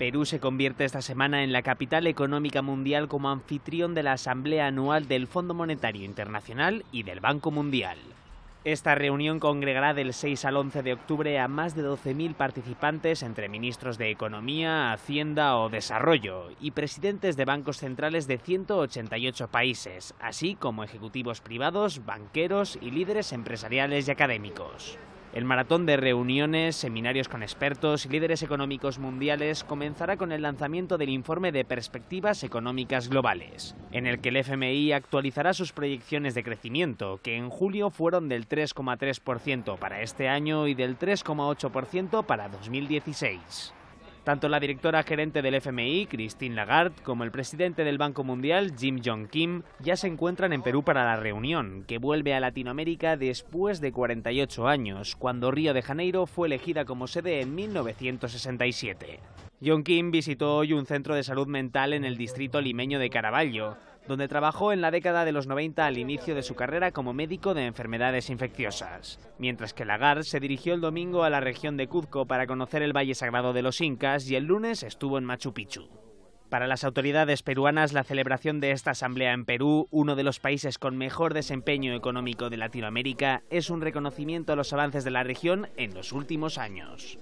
Perú se convierte esta semana en la capital económica mundial como anfitrión de la Asamblea Anual del Fondo Monetario Internacional y del Banco Mundial. Esta reunión congregará del 6 al 11 de octubre a más de 12.000 participantes entre ministros de Economía, Hacienda o Desarrollo y presidentes de bancos centrales de 188 países, así como ejecutivos privados, banqueros y líderes empresariales y académicos. El maratón de reuniones, seminarios con expertos y líderes económicos mundiales comenzará con el lanzamiento del informe de perspectivas económicas globales, en el que el FMI actualizará sus proyecciones de crecimiento, que en julio fueron del 3,3% para este año y del 3,8% para 2016. Tanto la directora gerente del FMI, Christine Lagarde, como el presidente del Banco Mundial, Jim Jong Kim, ya se encuentran en Perú para la reunión, que vuelve a Latinoamérica después de 48 años, cuando Río de Janeiro fue elegida como sede en 1967. John Kim visitó hoy un centro de salud mental en el distrito limeño de Caraballo, donde trabajó en la década de los 90 al inicio de su carrera como médico de enfermedades infecciosas, mientras que Lagarde se dirigió el domingo a la región de Cuzco para conocer el Valle Sagrado de los Incas y el lunes estuvo en Machu Picchu. Para las autoridades peruanas, la celebración de esta asamblea en Perú, uno de los países con mejor desempeño económico de Latinoamérica, es un reconocimiento a los avances de la región en los últimos años.